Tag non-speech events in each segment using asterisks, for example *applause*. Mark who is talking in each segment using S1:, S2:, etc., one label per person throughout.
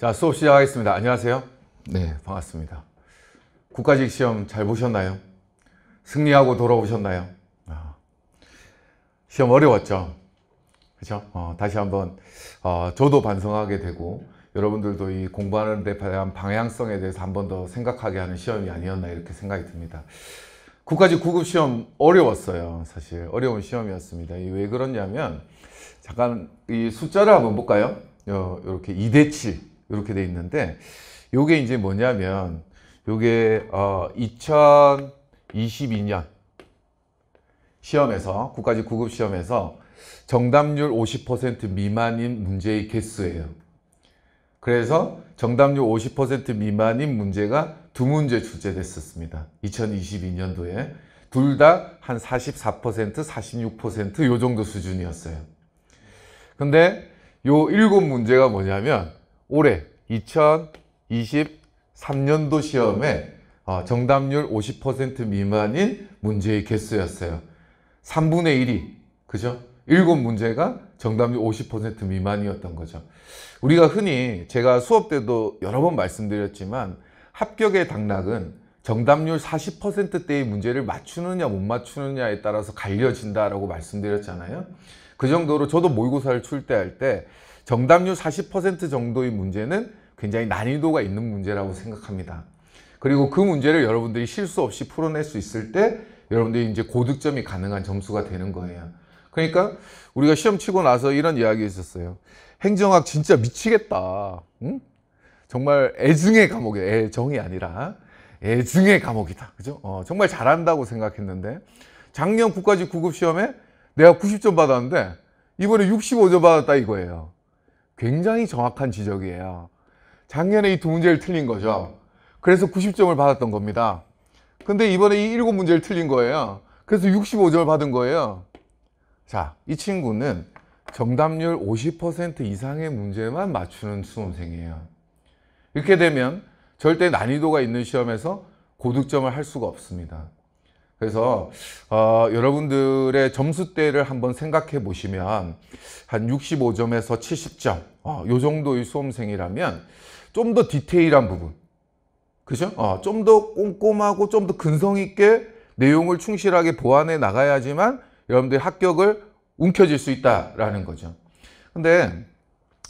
S1: 자 수업 시작하겠습니다. 안녕하세요. 네. 네 반갑습니다. 국가직 시험 잘 보셨나요? 승리하고 돌아오셨나요? 아, 시험 어려웠죠? 그렇죠? 어, 다시 한번 어, 저도 반성하게 되고 여러분들도 이 공부하는 데 대한 방향성에 대해서 한 번 더 생각하게 하는 시험이 아니었나 이렇게 생각이 듭니다. 국가직 구급 시험 어려웠어요. 사실 어려운 시험이었습니다. 왜 그러냐면 잠깐 이 숫자를 한번 볼까요? 요, 이렇게 2대 7 이렇게 돼 있는데 요게 이제 뭐냐면 요게 어 2022년 시험에서 국가직 구급 시험에서 정답률 50% 미만인 문제의 개수예요. 그래서 정답률 50% 미만인 문제가 두 문제 출제됐었습니다. 2022년도에 둘 다 한 44%, 46%요 정도 수준이었어요. 근데 요 일곱 문제가 뭐냐면 올해 2023년도 시험에 어, 정답률 50% 미만인 문제의 개수였어요. 3분의 1이 그죠? 7문제가 정답률 50% 미만이었던 거죠. 우리가 흔히 제가 수업 때도 여러 번 말씀드렸지만 합격의 당락은 정답률 40%대의 문제를 맞추느냐 못 맞추느냐에 따라서 갈려진다라고 말씀드렸잖아요. 그 정도로 저도 모의고사를 출제할 때 정답률 40% 정도의 문제는 굉장히 난이도가 있는 문제라고 생각합니다. 그리고 그 문제를 여러분들이 실수 없이 풀어낼 수 있을 때 여러분들이 이제 고득점이 가능한 점수가 되는 거예요. 그러니까 우리가 시험 치고 나서 이런 이야기 있었어요. 행정학 진짜 미치겠다. 응? 정말 애증의 과목이에요. 애정이 아니라 애증의 과목이다. 그죠? 어, 정말 잘한다고 생각했는데 작년 국가직 구급 시험에 내가 90점 받았는데 이번에 65점 받았다 이거예요. 굉장히 정확한 지적이에요. 작년에 이 두 문제를 틀린 거죠. 그래서 90점을 받았던 겁니다. 근데 이번에 이 7문제를 틀린 거예요. 그래서 65점을 받은 거예요. 자, 이 친구는 정답률 50% 이상의 문제만 맞추는 수험생이에요. 이렇게 되면 절대 난이도가 있는 시험에서 고득점을 할 수가 없습니다. 그래서 어, 여러분들의 점수대를 한번 생각해 보시면 한 65점에서 70점 어, 요 정도의 수험생이라면 좀 더 디테일한 부분 그죠? 어, 좀 더 꼼꼼하고 좀 더 근성 있게 내용을 충실하게 보완해 나가야지만 여러분들이 합격을 움켜쥘 수 있다라는 거죠. 근데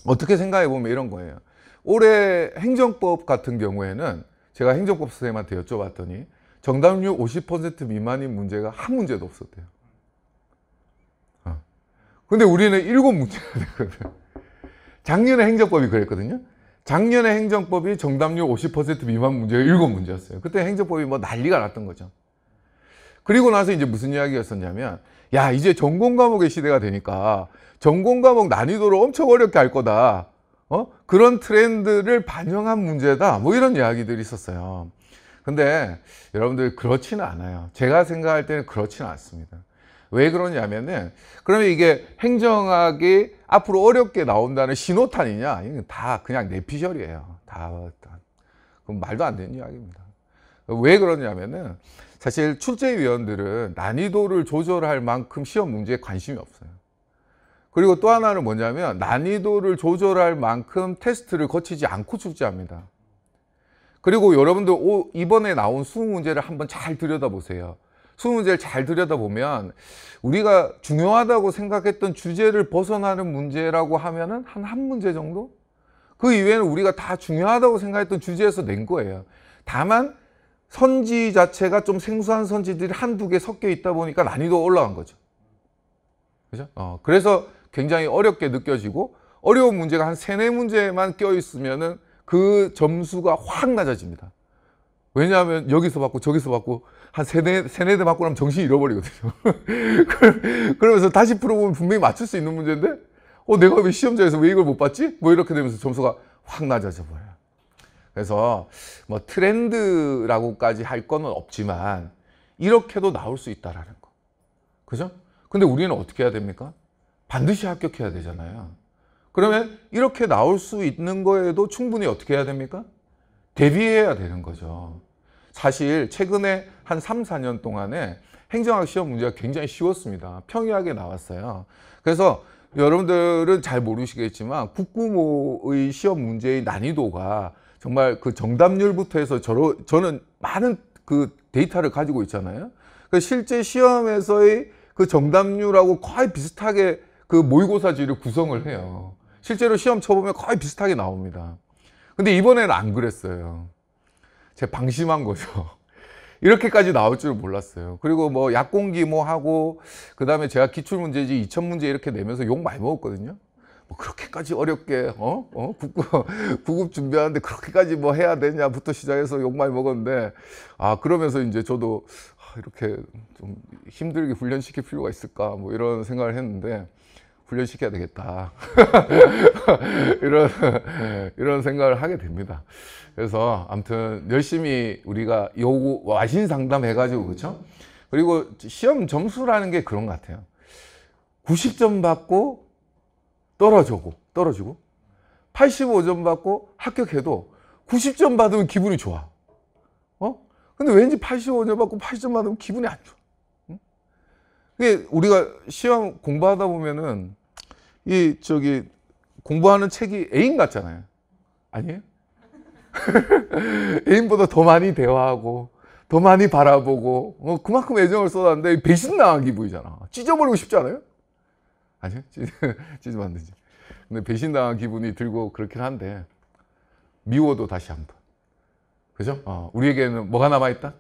S1: 어떻게 생각해 보면 이런 거예요. 올해 행정법 같은 경우에는 제가 행정법 선생님한테 여쭤봤더니 정답률 50% 미만인 문제가 한 문제도 없었대요. 어. 근데 우리는 일곱 문제가 됐거든. 작년에 행정법이 그랬거든요. 작년에 행정법이 정답률 50% 미만 문제가 일곱 문제였어요. 그때 행정법이 뭐 난리가 났던 거죠. 그리고 나서 이제 무슨 이야기였었냐면 야 이제 전공 과목의 시대가 되니까 전공 과목 난이도를 엄청 어렵게 할 거다. 어? 그런 트렌드를 반영한 문제다. 뭐 이런 이야기들이 있었어요. 근데 여러분들 그렇지는 않아요. 제가 생각할 때는 그렇지는 않습니다. 왜 그러냐면은 그러면 이게 행정학이 앞으로 어렵게 나온다는 신호탄이냐? 이건 다 그냥 내피셜이에요. 다, 그럼 말도 안 되는 이야기입니다. 왜 그러냐면은 사실 출제위원들은 난이도를 조절할 만큼 시험 문제에 관심이 없어요. 그리고 또 하나는 뭐냐면 난이도를 조절할 만큼 테스트를 거치지 않고 출제합니다. 그리고 여러분들 이번에 나온 수능 문제를 한번 잘 들여다보세요. 수능 문제를 잘 들여다보면 우리가 중요하다고 생각했던 주제를 벗어나는 문제라고 하면은 한 한 문제 정도? 그 이외에는 우리가 다 중요하다고 생각했던 주제에서 낸 거예요. 다만 선지 자체가 좀 생소한 선지들이 한두 개 섞여 있다 보니까 난이도 올라간 거죠. 그죠? 어, 그래서 굉장히 어렵게 느껴지고 어려운 문제가 한 세네 문제만 껴 있으면은 그 점수가 확 낮아집니다. 왜냐하면 여기서 받고 저기서 받고 한 세네, 세네 대 맞고 나면 정신 잃어버리거든요. *laughs* 그러면서 다시 풀어보면 분명히 맞출 수 있는 문제인데 어 내가 왜 시험장에서 왜 이걸 못 봤지? 뭐 이렇게 되면서 점수가 확 낮아져 버려요. 그래서 뭐 트렌드라고까지 할 거는 없지만 이렇게도 나올 수 있다라는 거. 그죠? 근데 우리는 어떻게 해야 됩니까? 반드시 합격해야 되잖아요. 그러면 이렇게 나올 수 있는 거에도 충분히 어떻게 해야 됩니까? 대비해야 되는 거죠. 사실 최근에 한 3, 4년 동안에 행정학 시험 문제가 굉장히 쉬웠습니다. 평이하게 나왔어요. 그래서 여러분들은 잘 모르시겠지만 국구모의 시험 문제의 난이도가 정말 그 정답률부터 해서 저로, 저는 많은 그 데이터를 가지고 있잖아요. 그 실제 시험에서의 그 정답률하고 거의 비슷하게 그 모의고사지를 구성을 해요. 실제로 시험 쳐보면 거의 비슷하게 나옵니다. 근데 이번에는 안 그랬어요. 제 방심한 거죠. *laughs* 이렇게까지 나올 줄 몰랐어요. 그리고 뭐 약공기 뭐 하고 그 다음에 제가 기출문제지 2000문제 이렇게 내면서 욕 많이 먹었거든요. 뭐 그렇게까지 어렵게 어? 어? 구급, *laughs* 구급 준비하는데 그렇게까지 뭐 해야 되냐부터 시작해서 욕 많이 먹었는데 아 그러면서 이제 저도 아, 이렇게 좀 힘들게 훈련시킬 필요가 있을까 뭐 이런 생각을 했는데 훈련시켜야 되겠다 *laughs* 이런 이런 생각을 하게 됩니다 그래서 아무튼 열심히 우리가 요구 와신 상담 해가지고 그렇죠 그리고 시험 점수라는 게 그런 것 같아요 90점 받고 떨어지고 떨어지고 85점 받고 합격해도 90점 받으면 기분이 좋아 어? 근데 왠지 85점 받고 80점 받으면 기분이 안 좋아 그게 우리가 시험 공부하다 보면은 이 저기 공부하는 책이 애인 같잖아요. 아니에요? *laughs* 애인보다 더 많이 대화하고 더 많이 바라보고 어, 그만큼 애정을 쏟았는데 배신당한 기분이잖아. 찢어버리고 싶지 않아요? 아니요, *laughs* 찢으면 안 되지. 근데 배신당한 기분이 들고 그렇긴 한데 미워도 다시 한 번. 그죠? 어, 우리에게는 뭐가 남아있다?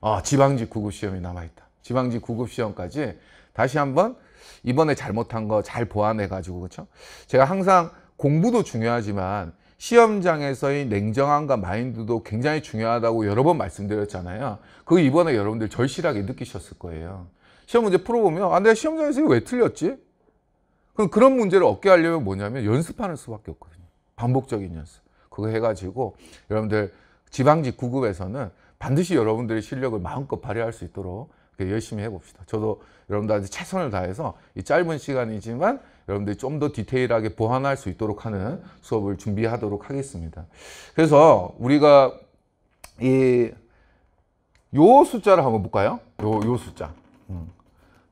S1: 어, 지방직 구급 시험이 남아있다. 지방직 구급 시험까지 다시 한번 이번에 잘못한 거 잘 보완해 가지고 그렇죠? 제가 항상 공부도 중요하지만 시험장에서의 냉정함과 마인드도 굉장히 중요하다고 여러 번 말씀드렸잖아요. 그거 이번에 여러분들 절실하게 느끼셨을 거예요. 시험 문제 풀어보면 아 내가 시험장에서 왜 틀렸지? 그럼 그런 문제를 얻게 하려면 뭐냐면 연습하는 수밖에 없거든요. 반복적인 연습. 그거 해가지고 여러분들 지방직 구급에서는 반드시 여러분들의 실력을 마음껏 발휘할 수 있도록 열심히 해봅시다. 저도 여러분들한테 최선을 다해서 이 짧은 시간이지만 여러분들이 좀 더 디테일하게 보완할 수 있도록 하는 수업을 준비하도록 하겠습니다. 그래서 우리가 이 요 숫자를 한번 볼까요? 요, 요 숫자.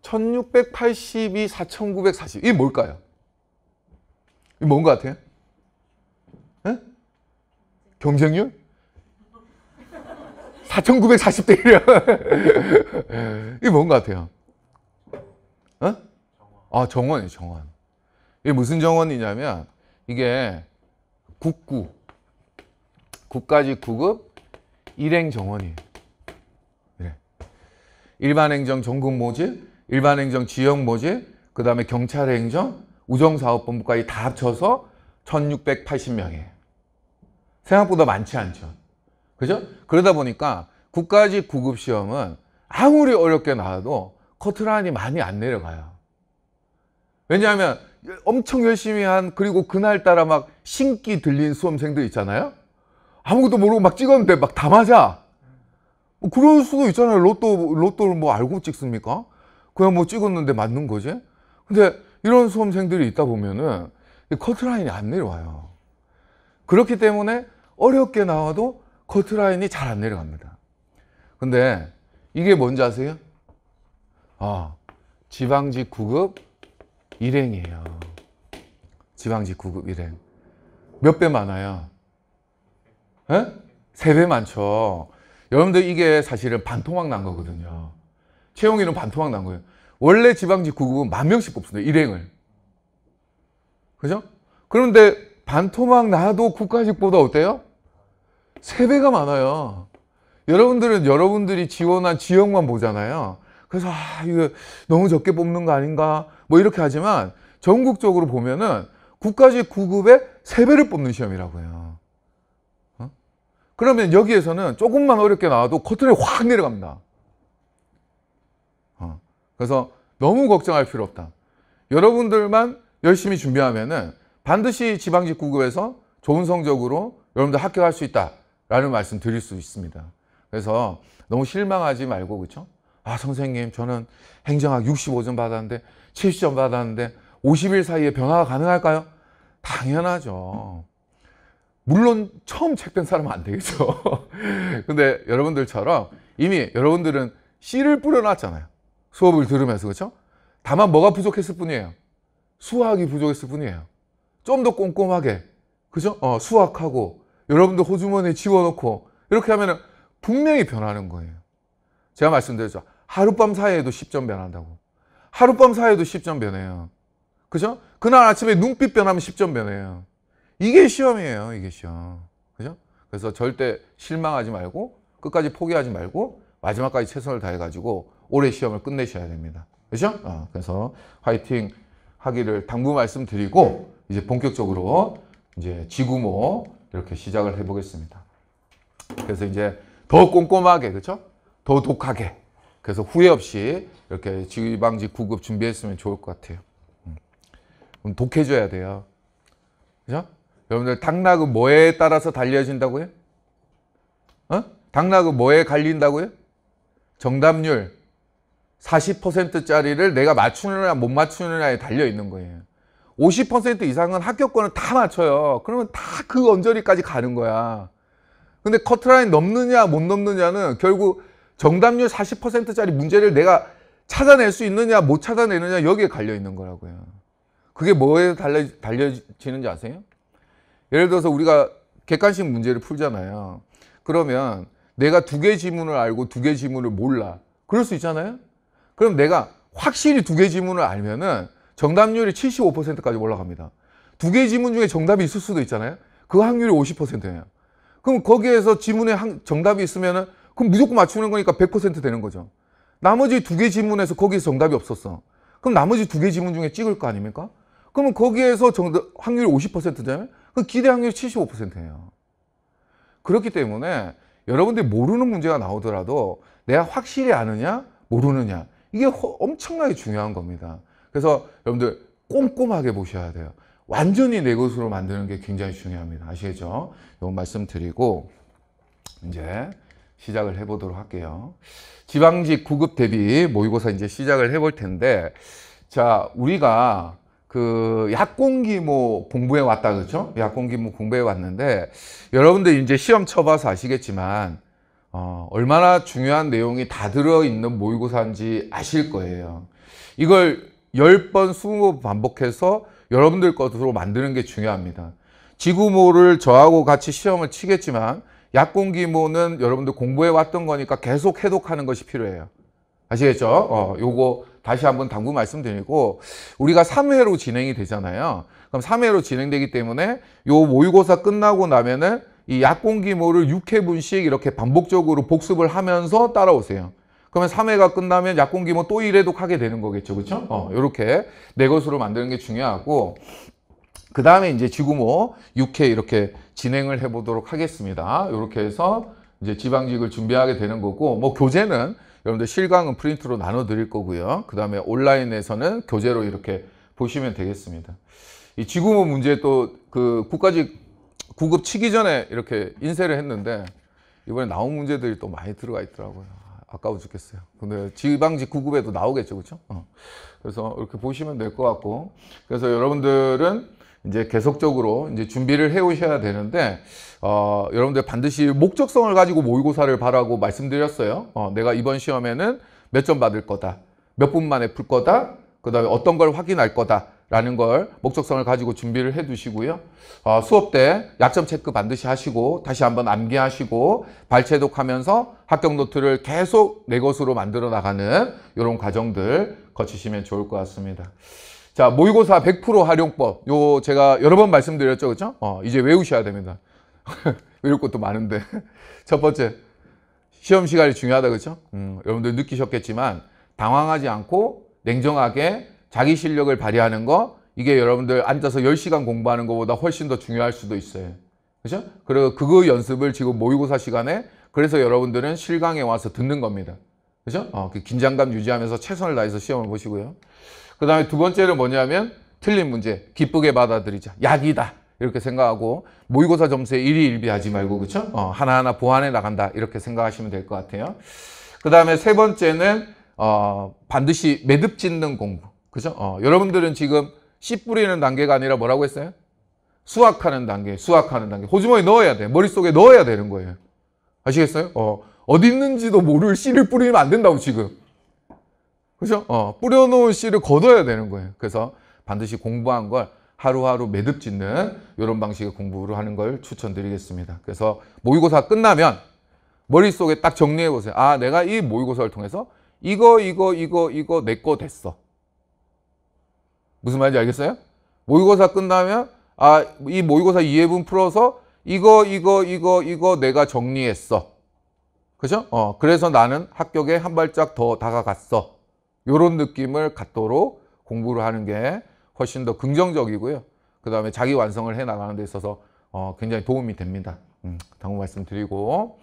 S1: 1682, 음. 4940. 이게 뭘까요? 이게 뭔것 같아요? 에? 예? 경쟁률? 4,940대 1이야 *laughs* 이게 뭔 것 같아요? 어? 아, 정원이 정원. 이게 무슨 정원이냐면, 이게 국구, 국가지 구급 일행 정원이에요. 네. 예. 일반행정 전국 모집, 일반행정 지역 모집, 그 다음에 경찰행정, 우정사업본부까지 다 합쳐서 1680명이에요. 생각보다 많지 않죠. 그죠? 그러다 보니까 국가직 구급 시험은 아무리 어렵게 나와도 커트라인이 많이 안 내려가요. 왜냐하면 엄청 열심히 한 그리고 그날따라 막 신기 들린 수험생들 있잖아요. 아무것도 모르고 막 찍었는데 막 다 맞아. 뭐 그럴 수도 있잖아요. 로또 로또를 뭐 알고 찍습니까? 그냥 뭐 찍었는데 맞는 거지. 근데 이런 수험생들이 있다 보면은 커트라인이 안 내려와요. 그렇기 때문에 어렵게 나와도 커트라인이 잘 안 내려갑니다. 근데 이게 뭔지 아세요? 아, 지방직9급 일행이에요. 지방직9급 일행. 몇 배 많아요? 에? 세배 많죠. 여러분들 이게 사실은 반토막 난 거거든요. 채용이는 반토막 난 거예요. 원래 지방직9급은만 명씩 뽑습니다. 일행을. 그죠? 그런데 반토막 나도 국가직보다 어때요? 세배가 많아요. 여러분들은 여러분들이 지원한 지역만 보잖아요. 그래서 아 이거 너무 적게 뽑는 거 아닌가 뭐 이렇게 하지만 전국적으로 보면은 국가직 구급의 세배를 뽑는 시험이라고 해요. 어? 그러면 여기에서는 조금만 어렵게 나와도 커튼이 확 내려갑니다. 어. 그래서 너무 걱정할 필요 없다. 여러분들만 열심히 준비하면은 반드시 지방직 구급에서 좋은 성적으로 여러분들 합격할 수 있다. 라는 말씀 드릴 수 있습니다. 그래서 너무 실망하지 말고 그쵸아 선생님 저는 행정학 65점 받았는데 70점 받았는데 50일 사이에 변화가 가능할까요? 당연하죠. 물론 처음 책된 사람은 안 되겠죠. *laughs* 근데 여러분들처럼 이미 여러분들은 씨를 뿌려놨잖아요. 수업을 들으면서 그쵸 다만 뭐가 부족했을 뿐이에요. 수학이 부족했을 뿐이에요. 좀 더 꼼꼼하게 그죠? 어, 수학하고 여러분도 호주머니에 집어넣고 이렇게 하면 분명히 변하는 거예요. 제가 말씀드렸죠. 하룻밤 사이에도 10점 변한다고. 하룻밤 사이에도 10점 변해요. 그죠? 그날 아침에 눈빛 변하면 10점 변해요. 이게 시험이에요. 이게 시험. 그죠? 그래서 절대 실망하지 말고 끝까지 포기하지 말고 마지막까지 최선을 다해가지고 올해 시험을 끝내셔야 됩니다. 그죠? 어, 그래서 화이팅 하기를 당부 말씀드리고 이제 본격적으로 이제 지구모 이렇게 시작을 해보겠습니다. 그래서 이제 더 꼼꼼하게, 그렇죠? 더 독하게. 그래서 후회 없이 이렇게 지방지 구급 준비했으면 좋을 것 같아요. 음. 그럼 독해져야 돼요. 그죠? 여러분들 당락은 뭐에 따라서 달려진다고요? 어? 당락은 뭐에 갈린다고요? 정답률 40%짜리를 내가 맞추느냐 못 맞추느냐에 달려 있는 거예요. 50% 이상은 합격권을 다 맞춰요. 그러면 다 그 언저리까지 가는 거야. 근데 커트라인 넘느냐 못 넘느냐는 결국 정답률 40%짜리 문제를 내가 찾아낼 수 있느냐 못 찾아내느냐 여기에 갈려 있는 거라고요. 그게 뭐에 달려, 달려지는지 아세요? 예를 들어서 우리가 객관식 문제를 풀잖아요. 그러면 내가 두 개 지문을 알고 두 개 지문을 몰라. 그럴 수 있잖아요. 그럼 내가 확실히 두 개 지문을 알면은 정답률이 75%까지 올라갑니다. 두 개의 지문 중에 정답이 있을 수도 있잖아요. 그 확률이 50%예요. 그럼 거기에서 지문에 정답이 있으면은 그럼 무조건 맞추는 거니까 100% 되는 거죠. 나머지 두 개 지문에서 거기서 정답이 없었어. 그럼 나머지 두 개 지문 중에 찍을 거 아닙니까? 그러면 거기에서 정답, 확률이 50%잖아요. 그 기대 확률이 75%예요. 그렇기 때문에 여러분들이 모르는 문제가 나오더라도 내가 확실히 아느냐 모르느냐 이게 엄청나게 중요한 겁니다. 그래서 여러분들 꼼꼼하게 보셔야 돼요. 완전히 내 것으로 만드는 게 굉장히 중요합니다. 아시겠죠? 요 말씀 드리고 이제 시작을 해보도록 할게요. 지방직 구급 대비 모의고사 이제 시작을 해볼 텐데 자 우리가 그 약공기모 뭐 공부해 왔다 그렇죠? 약공기모 뭐 공부해 왔는데 여러분들 이제 시험 쳐봐서 아시겠지만 어, 얼마나 중요한 내용이 다 들어있는 모의고사인지 아실 거예요. 이걸 10번, 20번 반복해서 여러분들 것으로 만드는 게 중요합니다. 지구모를 저하고 같이 시험을 치겠지만 약공기모는 여러분들 공부해 왔던 거니까 계속 해독하는 것이 필요해요. 아시겠죠? 어, 요거 다시 한번 당부 말씀드리고 우리가 3회로 진행이 되잖아요. 그럼 3회로 진행되기 때문에 요 모의고사 끝나고 나면은 이 약공기모를 6회분씩 이렇게 반복적으로 복습을 하면서 따라오세요. 그러면 3회가 끝나면 약공기모 또 1회독 하게 되는 거겠죠. 그렇죠? 어, 요렇게 네 것으로 만드는 게 중요하고 그 다음에 이제 지구모 6회 이렇게 진행을 해보도록 하겠습니다. 이렇게 해서 이제 지방직을 준비하게 되는 거고 뭐 교재는 여러분들 실강은 프린트로 나눠 드릴 거고요. 그 다음에 온라인에서는 교재로 이렇게 보시면 되겠습니다. 이 지구모 문제 또 그 국가직 구급 치기 전에 이렇게 인쇄를 했는데 이번에 나온 문제들이 또 많이 들어가 있더라고요. 아까워 죽겠어요. 근데 지방직 구급에도 나오겠죠, 그렇죠? 어. 그래서 이렇게 보시면 될 것 같고, 그래서 여러분들은 이제 계속적으로 이제 준비를 해 오셔야 되는데, 어, 여러분들 반드시 목적성을 가지고 모의고사를 바라고 말씀드렸어요. 어, 내가 이번 시험에는 몇 점 받을 거다, 몇 분 만에 풀 거다, 그 다음에 어떤 걸 확인할 거다. 라는 걸 목적성을 가지고 준비를 해 두시고요. 어, 수업 때 약점 체크 반드시 하시고 다시 한번 암기하시고 발췌독하면서 합격 노트를 계속 내 것으로 만들어 나가는 이런 과정들 거치시면 좋을 것 같습니다. 자 모의고사 100% 활용법 요 제가 여러 번 말씀드렸죠 그렇죠? 어, 이제 외우셔야 됩니다. *laughs* 외울 것도 많은데 *laughs* 첫 번째 시험 시간이 중요하다 그렇죠? 음, 여러분들 느끼셨겠지만 당황하지 않고 냉정하게 자기 실력을 발휘하는 거 이게 여러분들 앉아서 10시간 공부하는 것보다 훨씬 더 중요할 수도 있어요. 그죠? 그리고 그거 연습을 지금 모의고사 시간에 그래서 여러분들은 실강에 와서 듣는 겁니다. 그죠? 어, 그 긴장감 유지하면서 최선을 다해서 시험을 보시고요. 그 다음에 두 번째는 뭐냐면 틀린 문제 기쁘게 받아들이자. 약이다. 이렇게 생각하고 모의고사 점수에 일희일비하지 네. 말고 그렇죠? 어, 하나하나 보완해 나간다 이렇게 생각하시면 될 것 같아요. 그 다음에 세 번째는 어, 반드시 매듭 짓는 공부. 그죠? 어, 여러분들은 지금 씨 뿌리는 단계가 아니라 뭐라고 했어요? 수확하는 단계, 수확하는 단계. 호주머니에 넣어야 돼. 머릿속에 넣어야 되는 거예요. 아시겠어요? 어, 어디 있는지도 모를 씨를 뿌리면 안 된다고 지금. 그죠? 어, 뿌려놓은 씨를 걷어야 되는 거예요. 그래서 반드시 공부한 걸 하루하루 매듭 짓는 이런 방식의 공부를 하는 걸 추천드리겠습니다. 그래서 모의고사 끝나면 머릿속에 딱 정리해 보세요. 아, 내가 이 모의고사를 통해서 이거, 이거, 이거, 이거 내 거 됐어. 무슨 말인지 알겠어요? 모의고사 끝나면 아 이 모의고사 이해분 풀어서 이거 이거 이거 이거 내가 정리했어. 그죠? 어 그래서 나는 합격에 한 발짝 더 다가갔어. 이런 느낌을 갖도록 공부를 하는 게 훨씬 더 긍정적이고요. 그 다음에 자기 완성을 해 나가는 데 있어서 어, 굉장히 도움이 됩니다. 음, 당부 말씀드리고